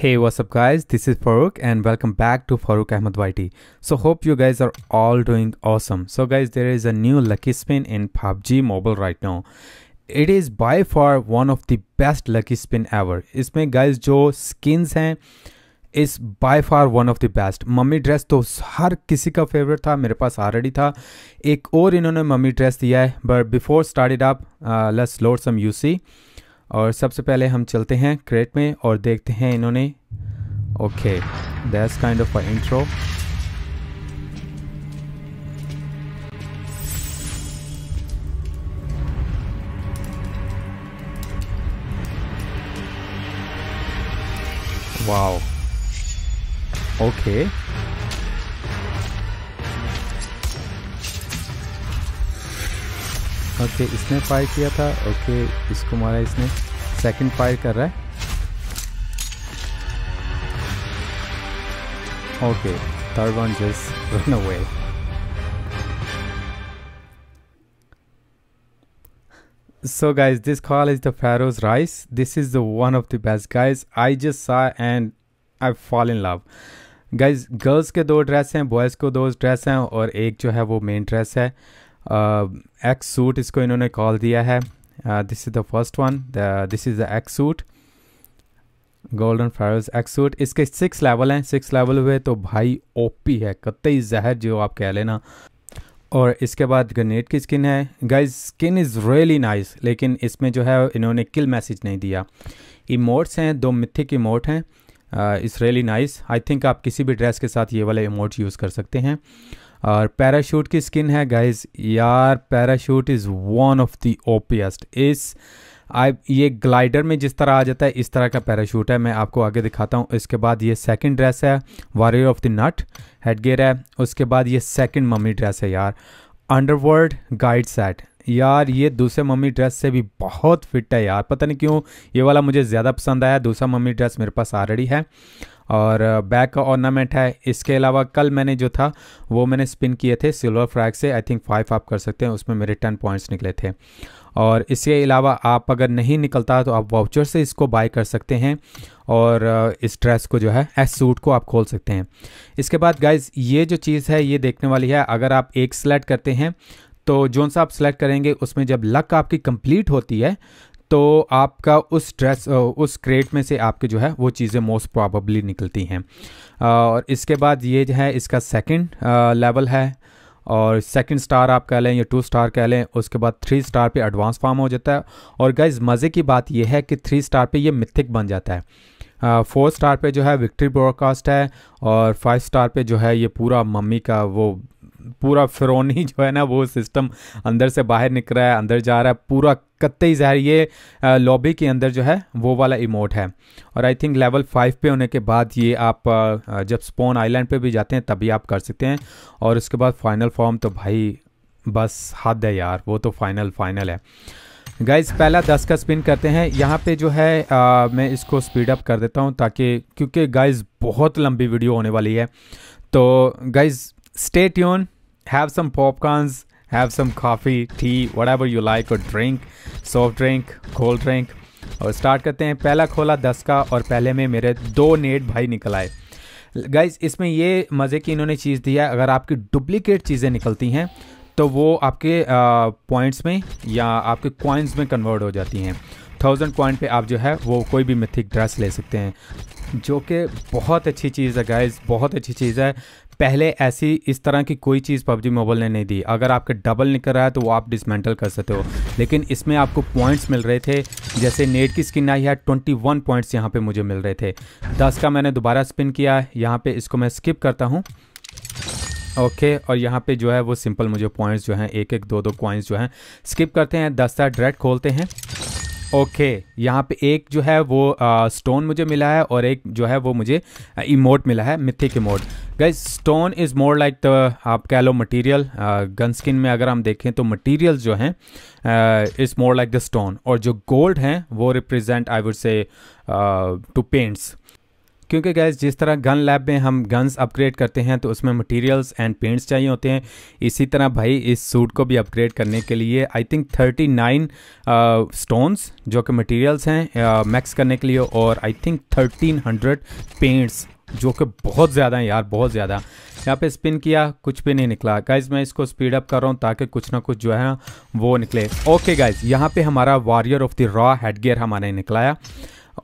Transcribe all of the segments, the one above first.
Hey, what's up, guys? This is Farooq, and welcome back to Farooq Ahmed YT. So, hope you guys are all doing awesome. So, guys, there is a new lucky spin in PUBG Mobile right now. It is by far one of the best lucky spin ever. It's my guys, Joe skins. Hain, is by far one of the best mummy dress to har kisi ka favorite tha mere paas already tha ek aur inhone mummy dress diya hai but before started up uh, let's load some uc और सबसे पहले हम चलते हैं crate में और देखते हैं इन्होंने okay that's kind of intro wow okay okay इसने फायर किया था ओके इसको मारा इसने सेकंड फायर कर रहा है okay third one just run away so guys this call is the Pharaoh's rise this is the one of the best guys I just saw and I fall in love guys girls के दो dress हैं boys को दो dress हैं और एक जो है वो मेन ड्रेस है एक्स uh, सूट इसको इन्होंने कॉल दिया है this is the first one this is the X suit golden flowers X suit इसके सिक्स लेवल हैं सिक्स लेवल हुए तो भाई ओपी है कतई जहर जो आप कह लेना और इसके बाद ग्रेनेड की स्किन है guys skin is really nice लेकिन इसमें जो है इन्होंने किल मैसेज नहीं दिया इमोट्स हैं दो मिथिक इमोट हैं is really nice I think आप किसी भी ड्रेस के साथ ये वाले इमोट यूज़ कर सकते हैं और पैराशूट की स्किन है गाइज यार parachute is one of the dopest इस आई ये ग्लाइडर में जिस तरह आ जाता है इस तरह का पैराशूट है मैं आपको आगे दिखाता हूँ इसके बाद ये सेकंड ड्रेस है warrior of the night headgear है उसके बाद ये सेकंड मम्मी ड्रेस है यार अंडरवर्ल्ड गाइड सेट यार ये दूसरे मम्मी ड्रेस से भी बहुत फिट है यार पता नहीं क्यों ये वाला मुझे ज़्यादा पसंद आया दूसरा मम्मी ड्रेस मेरे पास ऑलरेडी है और बैक का ऑर्नामेंट है इसके अलावा कल मैंने जो था वो मैंने स्पिन किए थे सिल्वर फ्रैग से आई थिंक फाइव आप कर सकते हैं उसमें मेरे टेन पॉइंट्स निकले थे और इसके अलावा आप अगर नहीं निकलता तो आप वाउचर से इसको बाय कर सकते हैं और इस ड्रेस को जो है एस सूट को आप खोल सकते हैं इसके बाद गाइज ये जो चीज़ है ये देखने वाली है अगर आप एक सेलेक्ट करते हैं तो जोन सा आप सेलेक्ट करेंगे उसमें जब लक आपकी कंप्लीट होती है तो आपका उस ड्रेस उस क्रेट में से आपके जो है वो चीज़ें मोस्ट प्रॉबली निकलती हैं और इसके बाद ये जो है इसका सेकंड लेवल है और सेकंड स्टार आप कह लें या टू स्टार कह लें उसके बाद थ्री स्टार पे एडवांस फार्म हो जाता है और गैज़ मज़े की बात यह है कि थ्री स्टार पे ये मिथिक बन जाता है फोर स्टार पे जो है विक्ट्री ब्रॉडकास्ट है और फाइव स्टार पे जो है ये पूरा मम्मी का वो पूरा फिरौनी जो है ना वो सिस्टम अंदर से बाहर निकल रहा है अंदर जा रहा है पूरा कत्ते ही जहर ये लॉबी के अंदर जो है वो वाला इमोट है और आई थिंक लेवल फाइव पे होने के बाद ये आप जब स्पोन आइलैंड पे भी जाते हैं तभी आप कर सकते हैं और उसके बाद फाइनल फॉर्म तो भाई बस हद है यार वो तो फाइनल फाइनल है गाइज पहला दस का स्पिन करते हैं यहाँ पे जो है आ, मैं इसको स्पीड अप कर देता हूँ ताकि क्योंकि गाइज बहुत लंबी वीडियो होने वाली है तो guys stay tune have some popcorns, have some coffee, tea, whatever you like or drink, soft drink, cold drink. और स्टार्ट करते हैं पहला खोला दस का और पहले में मेरे दो नेट भाई निकल आए गाइज इसमें ये मज़े की इन्होंने चीज़ दिया है अगर आपकी डुप्लीकेट चीज़ें निकलती हैं तो वो आपके पॉइंट्स में या आपके कॉइन्स में कन्वर्ट हो जाती हैं थाउजेंड पॉइंट पे आप जो है वो कोई भी मिथिक ड्रेस ले सकते हैं जो कि बहुत अच्छी चीज़ है गाइज बहुत अच्छी चीज़ है पहले ऐसी इस तरह की कोई चीज़ पबजी मोबाइल ने नहीं दी अगर आपके डबल निकल रहा है तो वो आप डिसमेंटल कर सकते हो लेकिन इसमें आपको पॉइंट्स मिल रहे थे जैसे नेट की स्किन आई है ट्वेंटी वन पॉइंट्स यहाँ पर मुझे मिल रहे थे दस का मैंने दोबारा स्पिन किया है यहाँ पर इसको मैं स्किप करता हूँ ओके okay, और यहाँ पे जो है वो सिंपल मुझे पॉइंट्स जो हैं एक एक दो दो पॉइंट्स जो हैं स्किप करते हैं दस डायरेक्ट खोलते हैं ओके okay, यहाँ पे एक जो है वो स्टोन मुझे मिला है और एक जो है वो मुझे इमोट मिला है मिथिक इमोट गई stone is more like the आप कह लो मटीरियल गन स्किन में अगर हम देखें तो मटीरियल जो हैं is more like the stone और जो गोल्ड हैं वो represent I would say to paints क्योंकि गैस जिस तरह गन लैब में हम गन्स अपग्रेड करते हैं तो उसमें मटेरियल्स एंड पेंट्स चाहिए होते हैं इसी तरह भाई इस सूट को भी अपग्रेड करने के लिए I think thirty nine stones जो कि मटेरियल्स हैं मैक्स uh, करने के लिए और I think thirteen hundred paints जो कि बहुत ज़्यादा है यार बहुत ज़्यादा यहाँ पे स्पिन किया कुछ भी नहीं निकला गाइज मैं इसको स्पीड अप कर रहा हूँ ताकि कुछ ना कुछ जो है वो निकले ओके गाइज यहाँ पे हमारा warrior of the raw headgear हमारे निकलाया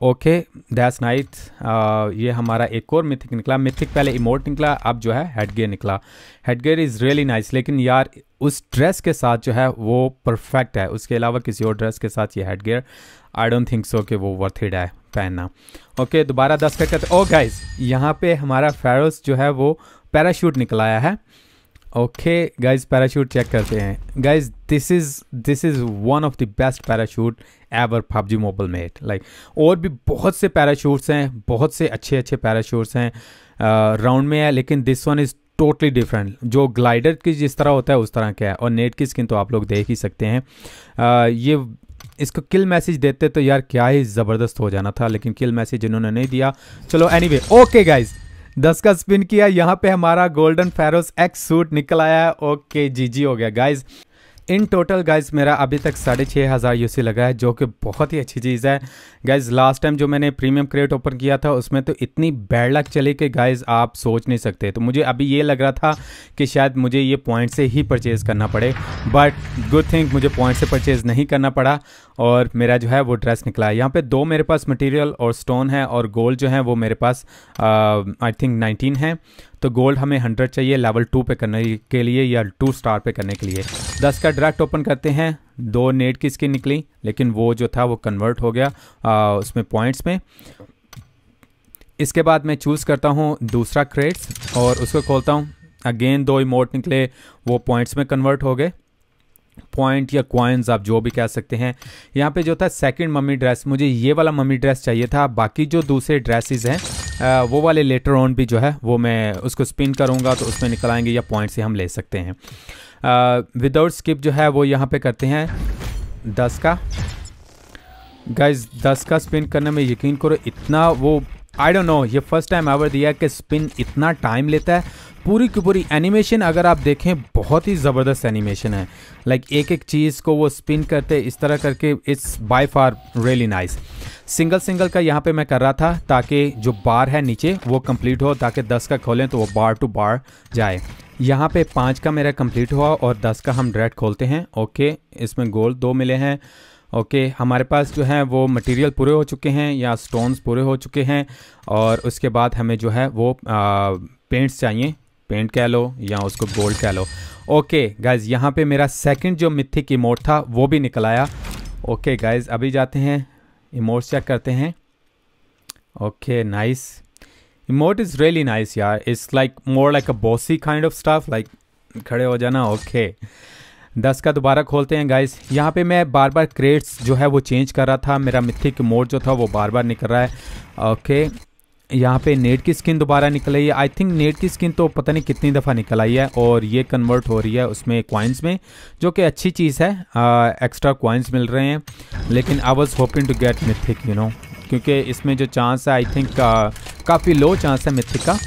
ओके दैट्स नाइट ये हमारा एक और मिथिक निकला मिथिक पहले इमोट निकला अब जो है हेडगेयर निकला हेडगेयर इज़ रियली नाइस लेकिन यार उस ड्रेस के साथ जो है वो परफेक्ट है उसके अलावा किसी और ड्रेस के साथ ये headgear I don't think so कि वो वर्थ इड है पहनना ओके दोबारा दस का ओ गाइज यहाँ पे हमारा फेरोस जो है वो पैराशूट निकलाया है ओके गाइज पैराशूट चेक करते हैं guys this is this is one of the best parachute ever PUBG mobile mate like और भी बहुत से पैराशूट्स हैं बहुत से अच्छे अच्छे पैराशूट्स हैं राउंड में है लेकिन this one is totally different जो ग्लाइडर की जिस तरह होता है उस तरह का है और नेट की स्किन तो आप लोग देख ही सकते हैं uh, ये इसको किल मैसेज देते तो यार क्या ही ज़बरदस्त हो जाना था लेकिन किल मैसेज इन्होंने नहीं दिया चलो एनी ओके गाइज़ दस का स्पिन किया यहाँ पे हमारा गोल्डन फेरोस एक्स सूट निकल आया ओके जी जी हो गया गाइज इन टोटल गाइज मेरा अभी तक साढ़े छः हज़ार यू लगा है जो कि बहुत ही अच्छी चीज़ है गाइज लास्ट टाइम जो मैंने प्रीमियम क्रेट ओपन किया था उसमें तो इतनी बैड लक चली कि गाइज आप सोच नहीं सकते तो मुझे अभी ये लग रहा था कि शायद मुझे ये पॉइंट से ही परचेज़ करना पड़े बट गुड थिंग मुझे पॉइंट से परचेज़ नहीं करना पड़ा और मेरा जो है वो ड्रेस निकला है यहाँ पे दो मेरे पास मटेरियल और स्टोन है और गोल्ड जो है वो मेरे पास आई थिंक नाइनटीन है तो गोल्ड हमें हंड्रेड चाहिए लेवल टू पे करने के लिए या टू स्टार पे करने के लिए दस का डायरेक्ट ओपन करते हैं दो नेट की स्किन निकली लेकिन वो जो था वो कन्वर्ट हो गया आ, उसमें पॉइंट्स में इसके बाद मैं चूज़ करता हूँ दूसरा क्रेट्स और उसको खोलता हूँ अगेन दो इमोट निकले वो पॉइंट्स में कन्वर्ट हो गए पॉइंट या क्वाइंस आप जो भी कह सकते हैं यहाँ पे जो था सेकंड मम्मी ड्रेस मुझे ये वाला मम्मी ड्रेस चाहिए था बाकी जो दूसरे ड्रेसेस हैं वो वाले लेटर ऑन भी जो है वो मैं उसको स्पिन करूँगा तो उसमें निकल आएंगे या पॉइंट से हम ले सकते हैं विदाउट स्किप जो है वो यहाँ पे करते हैं दस का गाइज दस का स्पिन करने में यकीन करो इतना वो आई डोंट नो ये फर्स्ट टाइम आवर दिया कि स्पिन इतना टाइम लेता है पूरी की पूरी एनिमेशन अगर आप देखें बहुत ही ज़बरदस्त एनिमेशन है लाइक like, एक एक चीज़ को वो स्पिन करते इस तरह करके it's by far really nice single single का यहाँ पे मैं कर रहा था ताकि जो बार है नीचे वो कंप्लीट हो ताकि 10 का खोलें तो वो बार टू बार जाए यहाँ पे पाँच का मेरा कंप्लीट हुआ और दस का हम डायरेक्ट खोलते हैं ओके इसमें गोल्ड दो मिले हैं ओके okay, हमारे पास जो है वो मटेरियल पूरे हो चुके हैं या स्टोन्स पूरे हो चुके हैं और उसके बाद हमें जो है वो पेंट्स चाहिए पेंट कह लो या उसको गोल्ड कह लो ओके गाइज यहाँ पे मेरा सेकंड जो मिथिक इमोट था वो भी निकल आया ओके गाइज अभी जाते हैं इमोट चेक करते हैं okay nice emote is really nice यार it's like more like a bossy kind of stuff like खड़े हो जाना ओके okay. दस का दोबारा खोलते हैं गाइस यहाँ पे मैं बार बार क्रेट्स जो है वो चेंज कर रहा था मेरा मिथिक मोड जो था वो बार बार निकल रहा है ओके okay. यहाँ पे नेट की स्किन दोबारा निकल आई है आई थिंक नेट की स्किन तो पता नहीं कितनी दफ़ा निकल आई है और ये कन्वर्ट हो रही है उसमें कॉइन्स में जो कि अच्छी चीज़ है एक्स्ट्रा कॉइन्स मिल रहे हैं लेकिन I was hoping to get mythic you know क्योंकि इसमें जो चांस है आई थिंक काफ़ी लो चांस है मिथिक का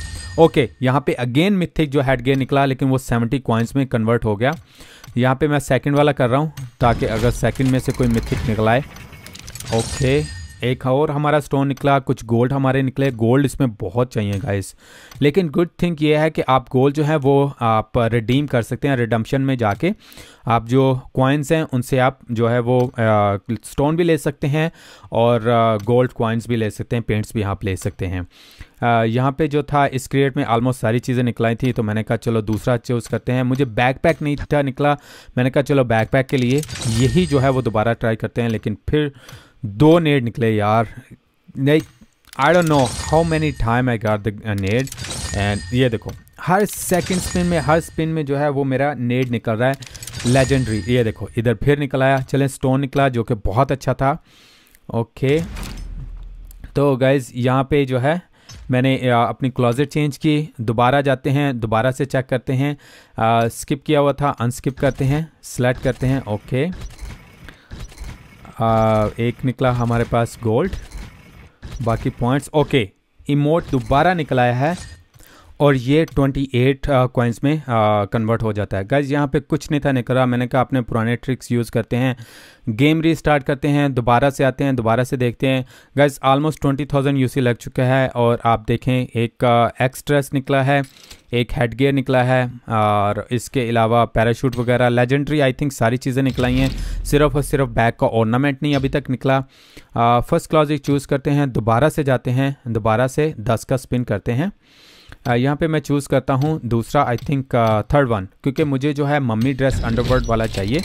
ओके okay, यहाँ पे अगेन मिथिक जो हैड गेयर निकला लेकिन वो सेवेंटी कॉइन्स में कन्वर्ट हो गया यहाँ पर मैं सेकेंड वाला कर रहा हूँ ताकि अगर सेकेंड में से कोई मिथिक निकलाए ओके okay, एक और हमारा स्टोन निकला कुछ गोल्ड हमारे निकले गोल्ड इसमें बहुत चाहिए गाइस लेकिन गुड थिंग ये है कि आप गोल्ड जो है वो आप रिडीम कर सकते हैं रिडम्पशन में जाके आप जो कॉइन्स हैं उनसे आप जो है वो स्टोन भी ले सकते हैं और गोल्ड कॉइन्स भी ले सकते हैं पेंट्स भी आप ले सकते हैं यहाँ पे जो था इस क्रिएट में आलमोस्ट सारी चीज़ें निकलाई थी तो मैंने कहा चलो दूसरा चूज़ करते हैं मुझे बैकपैक नहीं था निकला मैंने कहा चलो बैकपैक के लिए यही जो है वो दोबारा ट्राई करते हैं लेकिन फिर दो नेड निकले यार नहीं I don't know how many time I garnered and ये देखो हर सेकंड स्पिन में हर स्पिन में जो है वो मेरा नेड निकल रहा है लेजेंडरी ये देखो इधर फिर निकल आया चले स्टोन निकला जो कि बहुत अच्छा था ओके तो गाइज़ यहाँ पे जो है मैंने अपनी क्लोजेट चेंज की दोबारा जाते हैं दोबारा से चेक करते हैं आ, स्किप किया हुआ था अनस्किप करते हैं सेलेक्ट करते हैं ओके आ, एक निकला हमारे पास गोल्ड बाकी पॉइंट्स ओके इमोट दोबारा निकलाया है और ये 28 कॉइन्स uh, में कन्वर्ट uh, हो जाता है गाइज यहाँ पे कुछ नहीं था नहीं करा मैंने कहा अपने पुराने ट्रिक्स यूज़ करते हैं गेम रीस्टार्ट करते हैं दोबारा से आते हैं दोबारा से देखते हैं गाइज आलमोस्ट 20,000 यूसी लग चुका है और आप देखें एक एक्सट्रेस uh, निकला है एक हेड गियर निकला है और इसके अलावा पैराशूट वगैरह लेजेंड्री आई थिंक सारी चीज़ें निकलाई हैं सिर्फ और सिर्फ बैग का ऑर्नामेंट नहीं अभी तक निकला फर्स्ट क्लॉजिक चूज़ करते हैं दोबारा से जाते हैं दोबारा से दस का स्पिन करते हैं Uh, यहाँ पे मैं चूज़ करता हूँ दूसरा आई थिंक थर्ड वन क्योंकि मुझे जो है मम्मी ड्रेस अंडरवर्ड वाला चाहिए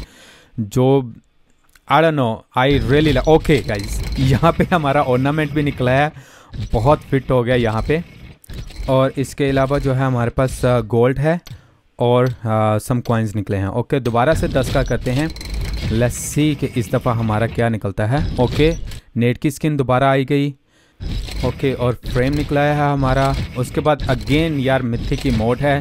जो I don't know I really okay guys यहाँ पे हमारा ऑर्नामेंट भी निकला है बहुत फिट हो गया यहाँ पे और इसके अलावा जो है हमारे पास गोल्ड uh, है और सम uh, कॉइन्स निकले हैं ओके दोबारा से दस का करते हैं लेट्स सी कि इस दफ़ा हमारा क्या निकलता है ओके नेट की स्किन दोबारा आई गई ओके और फ्रेम निकलाया है हमारा उसके बाद अगेन यार मिथिक की मोड है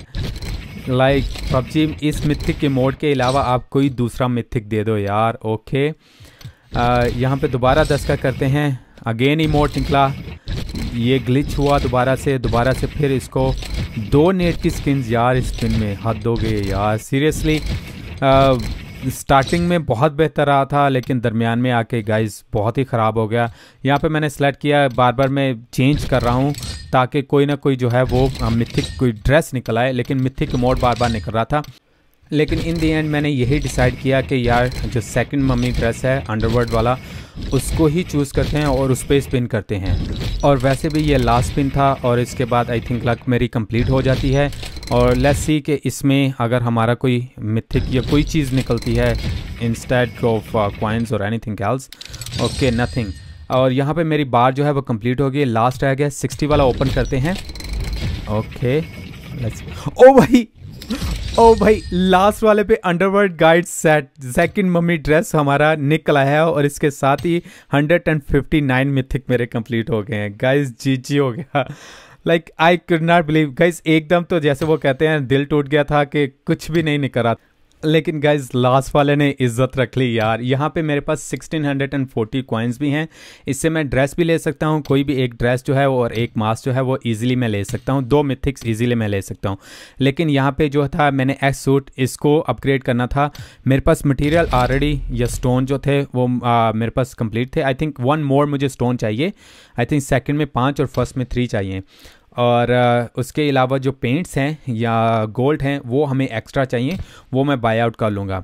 लाइक पबजी इस मिथिक के मोड के अलावा आप कोई दूसरा मिथिक दे दो यार ओके यहाँ पे दोबारा दस का करते हैं अगेन ही मोड निकला ये ग्लिच हुआ दोबारा से दोबारा से फिर इसको दो नेट की स्किन यार इस में हद हो गए यार सीरियसली स्टार्टिंग में बहुत बेहतर रहा था लेकिन दरमियान में आके गाइस बहुत ही ख़राब हो गया यहाँ पे मैंने सेलेक्ट किया बार बार मैं चेंज कर रहा हूँ ताकि कोई ना कोई जो है वो मिथिक कोई ड्रेस निकल आए लेकिन मिथिक मोड बार बार निकल रहा था लेकिन इन दी एंड मैंने यही डिसाइड किया कि यार जो सेकंड मम्मी ड्रेस है अंडरवर्ड वाला उसको ही चूज़ करते हैं और उस पर स्पिन करते हैं और वैसे भी ये लास्ट स्पिन था और इसके बाद आई थिंक लक मेरी कंप्लीट हो जाती है और लेट्स सी कि इसमें अगर हमारा कोई मिथिक या कोई चीज़ निकलती है इंस्टेड ऑफ क्वाइंस और एनीथिंग एल्स ओके नथिंग और यहाँ पे मेरी बार जो है वो कंप्लीट हो गई लास्ट रह गया सिक्सटी वाला ओपन करते हैं ओके लेट्स ओ भाई ओ भाई लास्ट वाले पे underworld guide set second mummy dress हमारा निकल आया है और इसके साथ ही 159 मिथिक मेरे कंप्लीट हो गए हैं गाइस जी जी हो गया like I could not believe guys एकदम तो जैसे वो कहते हैं दिल टूट गया था कि कुछ भी नहीं निकल रहा लेकिन गाइज लास्ट वाले ने इज्जत रख ली यार यहाँ पे मेरे पास 1640 हंड्रेड भी हैं इससे मैं ड्रेस भी ले सकता हूँ कोई भी एक ड्रेस जो है और एक मास्क जो है वो ईजिली मैं ले सकता हूँ दो मिथिक्स ईजिली मैं ले सकता हूँ लेकिन यहाँ पे जो था मैंने एक्स सूट इसको अपग्रेड करना था मेरे पास मटीरियल ऑलरेडी या स्टोन जो थे वो आ, मेरे पास कंप्लीट थे आई थिंक वन मोर मुझे स्टोन चाहिए आई थिंक सेकेंड में पाँच और फर्स्ट में थ्री चाहिए और उसके अलावा जो पेंट्स हैं या गोल्ड हैं वो हमें एक्स्ट्रा चाहिए वो मैं बाय आउट कर लूँगा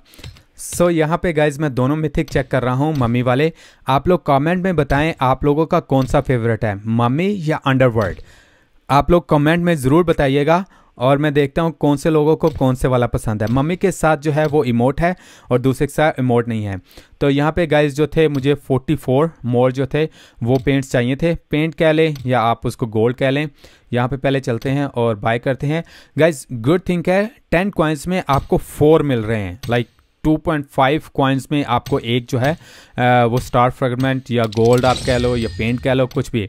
सो so, यहाँ पे गाइज मैं दोनों मिथिक चेक कर रहा हूँ मम्मी वाले आप लोग कमेंट में बताएं आप लोगों का कौन सा फेवरेट है मम्मी या अंडरवर्ल्ड आप लोग कमेंट में ज़रूर बताइएगा और मैं देखता हूँ कौन से लोगों को कौन से वाला पसंद है मम्मी के साथ जो है वो इमोट है और दूसरे के साथ इमोट नहीं है तो यहाँ पे गाइज जो थे मुझे 44 मोर जो थे वो पेंट्स चाहिए थे पेंट कह लें या आप उसको गोल्ड कह लें यहाँ पे पहले चलते हैं और बाय करते हैं गाइज गुड थिंग है टेन कॉइन्स में आपको फोर मिल रहे हैं लाइक like, 2.5 पॉइंट में आपको एक जो है आ, वो स्टार फ्रेगमेंट या गोल्ड आप कह लो या पेंट कह लो कुछ भी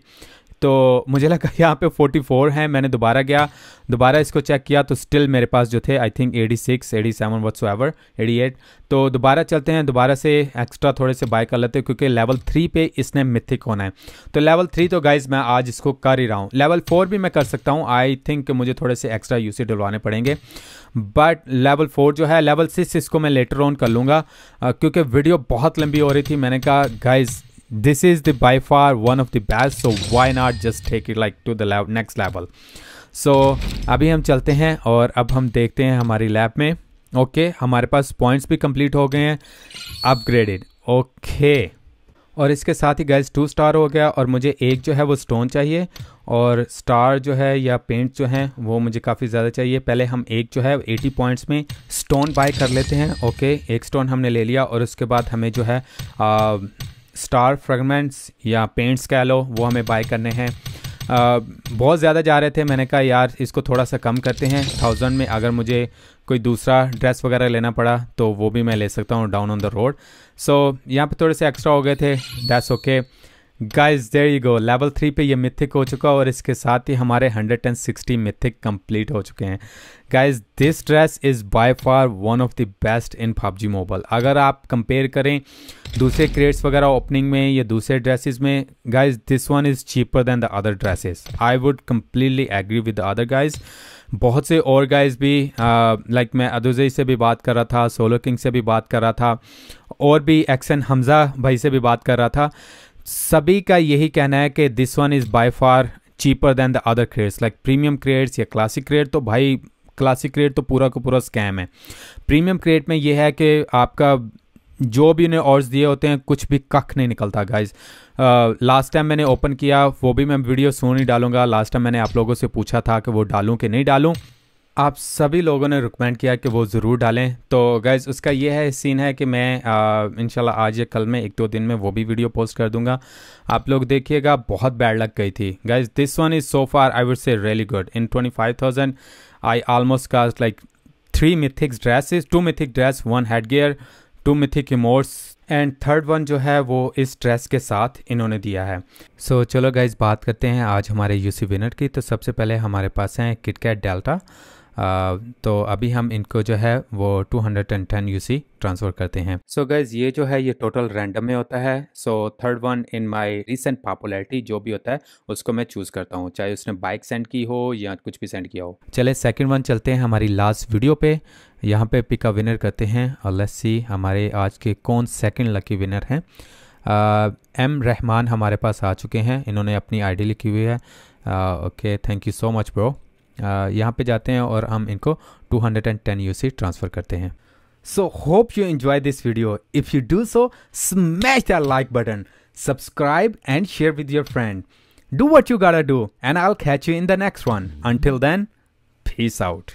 तो मुझे लगा यहाँ पे 44 हैं मैंने दोबारा गया दोबारा इसको चेक किया तो स्टिल मेरे पास जो थे I think 86, 87 seven whatsoever eighty तो दोबारा चलते हैं दोबारा से एक्स्ट्रा थोड़े से बाय कर लेते हैं क्योंकि लेवल थ्री पे इसने मिथिक होना है तो लेवल थ्री तो गाइज मैं आज इसको कर ही रहा हूँ लेवल फोर भी मैं कर सकता हूँ आई थिंक मुझे थोड़े से एक्स्ट्रा यूसी डलवाने पड़ेंगे बट लेवल फोर जो है लेवल सिक्स इसको मैं लेटर ऑन कर लूँगा क्योंकि वीडियो बहुत लंबी हो रही थी मैंने कहा guys this is the by far one of the best so why not just take it like to the lab next level so so, अभी हम चलते हैं और अब हम देखते हैं हमारी लैब में ओके okay, हमारे पास पॉइंट्स भी complete हो गए हैं upgraded ओके okay. और इसके साथ ही गैस टू स्टार हो गया और मुझे एक जो है वो स्टोन चाहिए और स्टार जो है या पेंट जो है वो मुझे काफ़ी ज़्यादा चाहिए पहले हम एक जो है 80 पॉइंट्स में स्टोन बाय कर लेते हैं ओके एक स्टोन हमने ले लिया और उसके बाद हमें जो है आ, स्टार फ्रेगमेंट्स या पेंट्स कह लो वो हमें बाय करने हैं बहुत ज़्यादा जा रहे थे मैंने कहा यार इसको थोड़ा सा कम करते हैं थाउजेंड में अगर मुझे कोई दूसरा ड्रेस वगैरह लेना पड़ा तो वो भी मैं ले सकता हूँ down on the road so यहाँ पे थोड़े से एक्स्ट्रा हो गए थे that's okay okay. Guys there you go level three पे ये मिथिक हो चुका और इसके साथ ही हमारे 160 मिथिक कंप्लीट हो चुके हैं guys this dress is by far one of the best in PUBG mobile अगर आप कंपेयर करें दूसरे क्रेट्स वगैरह ओपनिंग में या दूसरे ड्रेसेस में guys this one is cheaper than the other dresses I would completely agree with the other guys बहुत से और गाइज भी लाइक uh, मैं अदुजई से भी बात कर रहा था सोलो किंग से भी बात कर रहा था और भी एक्सन हमज़ा भाई से भी बात कर रहा था सभी का यही कहना है कि this one is by far cheaper than the other crates like premium crates या क्लासिक क्रेड तो भाई क्लासिक क्रेड तो पूरा का पूरा स्कैम है प्रीमियम क्रेड में यह है कि आपका जो भी उन्हें ऑर्ड्स दिए होते हैं कुछ भी कख नहीं निकलता गाइज लास्ट टाइम मैंने ओपन किया वो भी मैं वीडियो सो नहीं डालूंगा लास्ट टाइम मैंने आप लोगों से पूछा था कि वो डालूँ कि नहीं डालूँ आप सभी लोगों ने रिकमेंड किया कि वो ज़रूर डालें तो गैज़ उसका ये है सीन है कि मैं इनशाला आज या कल में एक दो दिन में वो भी वीडियो पोस्ट कर दूंगा आप लोग देखिएगा बहुत बैड लग गई थी guys this one is so far I would say really good in twenty five thousand I almost cost like three mythics dresses two mythic dress one head gear two mythic emotes and third one जो है वो इस dress के साथ इन्होंने दिया है सो so, चलो गाइज बात करते हैं आज हमारे यूसी विनर की तो सबसे पहले हमारे पास हैं किटकैट डेल्टा तो अभी हम इनको जो है वो 210 हंड्रेड ट्रांसफ़र करते हैं सो so गैज़ ये जो है ये टोटल रैंडम में होता है so third one in my recent popularity जो भी होता है उसको मैं चूज़ करता हूँ चाहे उसने बाइक सेंड की हो या कुछ भी सेंड किया हो चले सेकेंड वन चलते हैं हमारी लास्ट वीडियो पे यहाँ पे पिकअप विनर करते हैं और लस्सी हमारे आज के कौन सेकेंड लकी विनर हैं एम रहमान हमारे पास आ चुके हैं इन्होंने अपनी आईडी लिखी हुई है okay thank you so much bro यहाँ पे जाते हैं और हम इनको 210 हंड्रेड एंड ट्रांसफ़र करते हैं so hope you enjoy this video if you do so smash the like button subscribe and share with your friend do what you gotta do and I catch you in the next one until then peace out